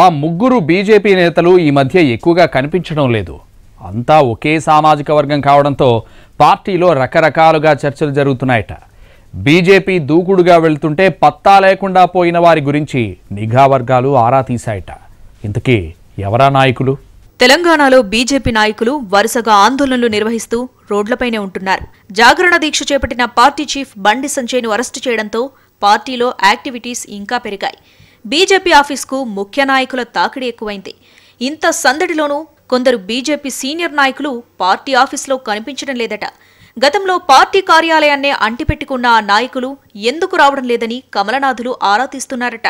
ఆ ముగ్గురు బీజేపీ నేతలు ఈ మధ్య ఎక్కువగా కనిపించడం లేదు అంతా ఒకే సామాజిక వర్గం కావడంతో పార్టీలో రకరకాలుగా చర్చలు జరుగుతున్నాయట బీజేపీ దూకుడుగా వెళ్తుంటే పత్తా లేకుండా పోయిన వారి గురించి నిఘా వర్గాలు ఆరా తీశాయట ఇంతకీ ఎవరా నాయకులు తెలంగాణలో బీజేపీ నాయకులు వరుసగా ఆందోళనలు నిర్వహిస్తూ రోడ్లపైనే ఉంటున్నారు జాగరణ దీక్ష చేపట్టిన పార్టీ చీఫ్ బండి సంజయ్ను అరెస్టు చేయడంతో పార్టీలో యాక్టివిటీస్ ఇంకా పెరిగాయి బీజేపీ ఆఫీస్కు ముఖ్య నాయకుల తాకిడి ఎక్కువైంది ఇంత సందడిలోనూ కొందరు బీజేపీ సీనియర్ నాయకులు పార్టీ ఆఫీస్లో కనిపించడం లేదట గతంలో పార్టీ కార్యాలయాన్నే అంటిపెట్టుకున్న ఆ నాయకులు ఎందుకు రావడం లేదని కమలనాథులు ఆరా తీస్తున్నారట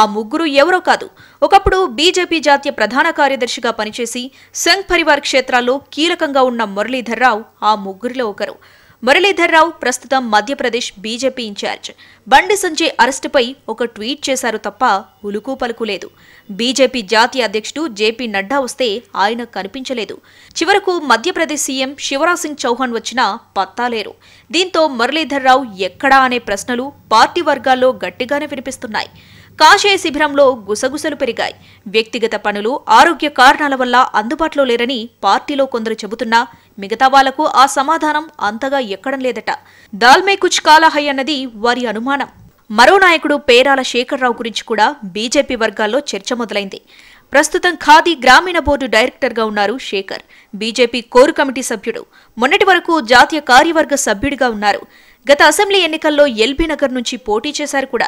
ఆ ముగ్గురు ఎవరో కాదు ఒకప్పుడు బీజేపీ జాతీయ ప్రధాన కార్యదర్శిగా పనిచేసి సంఘ్ పరివార్ క్షేత్రాల్లో కీలకంగా ఉన్న మురళీధర్రావు ఆ ముగ్గురిలో ఒకరు మురళీధర్రావు ప్రస్తుతం మధ్యప్రదేశ్ బీజేపీ ఇన్ఛార్జ్ బండి సంజయ్ అరెస్టుపై ఒక ట్వీట్ చేశారు తప్ప ఉలుకు పలుకు లేదు బీజేపీ జాతీయ అధ్యక్షుడు జేపీ నడ్డా వస్తే ఆయన కనిపించలేదు చివరకు మధ్యప్రదేశ్ సీఎం శివరాజ్ సింగ్ చౌహాన్ వచ్చినా పత్తాలేరు దీంతో మురళీధర్రావు ఎక్కడా అనే ప్రశ్నలు పార్టీ వర్గాల్లో గట్టిగానే వినిపిస్తున్నాయి కాషాయ శిబిరంలో గుసగుసలు పెరిగాయి వ్యక్తిగత పనులు ఆరోగ్య కారణాల వల్ల అందుబాటులో లేరని పార్టీలో కొందరు చెబుతున్నా మిగతా వాళ్లకు ఆ సమాధానం అంతగా ఎక్కడం లేదట దాల్మే కుచ్ కాలహై అన్నది వారి అనుమానం మరో నాయకుడు పేరాల శేఖర్రావు గురించి కూడా బీజేపీ వర్గాల్లో చర్చ మొదలైంది ప్రస్తుతం ఖాదీ గ్రామీణ బోర్డు డైరెక్టర్గా ఉన్నారు శేఖర్ బీజేపీ కోర్ కమిటీ సభ్యుడు మొన్నటి వరకు జాతీయ కార్యవర్గ సభ్యుడిగా ఉన్నారు గత అసెంబ్లీ ఎన్నికల్లో ఎల్బీ నగర్ నుంచి పోటీ చేశారు కూడా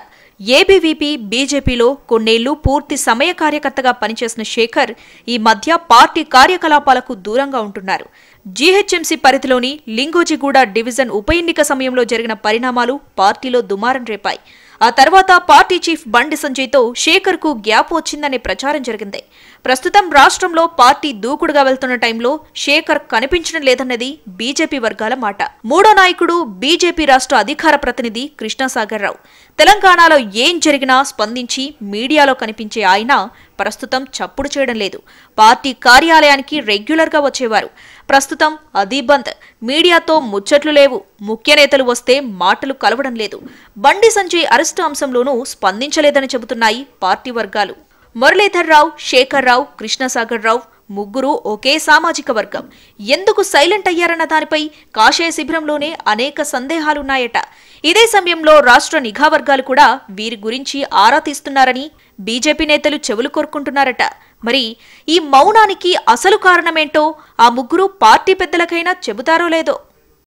ఏబీవీపీ బీజేపీలో కొన్నేళ్లు పూర్తి సమయ కార్యకర్తగా పనిచేసిన శేఖర్ ఈ మధ్య పార్టీ కార్యకలాపాలకు దూరంగా ఉంటున్నారు జీహెచ్ఎంసీ పరిధిలోని లింగోజిగూడ డివిజన్ ఉప ఎన్నిక సమయంలో జరిగిన పరిణామాలు పార్టీలో దుమారం రేపాయి ఆ తర్వాత పార్టీ చీఫ్ బండి సంజయ్తో కు గ్యాప్ వచ్చిందనే ప్రచారం జరిగింది ప్రస్తుతం రాష్ట్రంలో పార్టీ దూకుడుగా వెళ్తున్న టైంలో శేఖర్ కనిపించడం లేదన్నది బీజేపీ వర్గాల మాట మూడో నాయకుడు బీజేపీ టీడీపీ రాష్ట్ర అధికార ప్రతినిధి కృష్ణసాగర్ రావు తెలంగాణలో ఏం జరిగినా స్పందించి మీడియాలో కనిపించే ఆయన ప్రస్తుతం చప్పుడు చేయడం లేదు పార్టీ కార్యాలయానికి రెగ్యులర్గా వచ్చేవారు ప్రస్తుతం అదీబంద్ బంద్ మీడియాతో ముచ్చట్లు లేవు ముఖ్య నేతలు వస్తే మాటలు కలవడం లేదు బండి సంజయ్ అరెస్టు అంశంలోనూ స్పందించలేదని చెబుతున్నాయి పార్టీ వర్గాలు మురళీధర్ రావు శేఖర్ రావు కృష్ణసాగర్ రావు ముగ్గురు ఒకే సామాజిక వర్గం ఎందుకు సైలెంట్ అయ్యారన్న దానిపై కాషాయ శిబిరంలోనే అనేక సందేహాలున్నాయట ఇదే సమయంలో రాష్ట్ర నిఘా వర్గాలు కూడా వీరి గురించి ఆరా తీస్తున్నారని బీజేపీ నేతలు చెవులు కోరుకుంటున్నారట మరి ఈ మౌనానికి అసలు కారణమేంటో ఆ ముగ్గురు పార్టీ పెద్దలకైనా చెబుతారో లేదో